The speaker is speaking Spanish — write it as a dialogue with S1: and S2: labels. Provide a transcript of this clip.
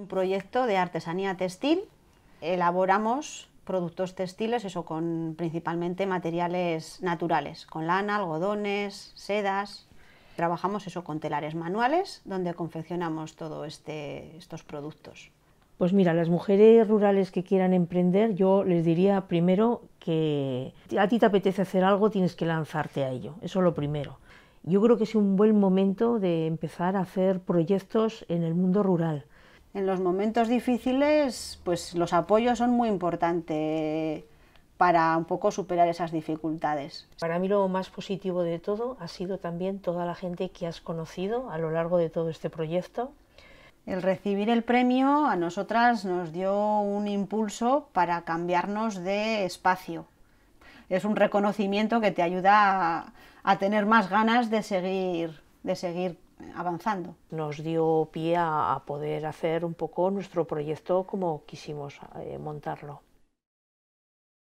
S1: un proyecto de artesanía textil. Elaboramos productos textiles, eso con principalmente materiales naturales, con lana, algodones, sedas. Trabajamos eso con telares manuales, donde confeccionamos todos este, estos productos.
S2: Pues mira, las mujeres rurales que quieran emprender, yo les diría primero que a ti te apetece hacer algo, tienes que lanzarte a ello. Eso es lo primero.
S1: Yo creo que es un buen momento de empezar a hacer proyectos en el mundo rural en los momentos difíciles, pues los apoyos son muy importantes para un poco superar esas dificultades.
S2: Para mí lo más positivo de todo ha sido también
S1: toda la gente que has conocido a lo largo de todo este proyecto. El recibir el premio a nosotras nos dio un impulso para cambiarnos de espacio. Es un reconocimiento que te ayuda a, tener más ganas de seguir, de seguir avanzando. Nos dio pie a, poder hacer
S2: un poco nuestro proyecto como quisimos eh, montarlo.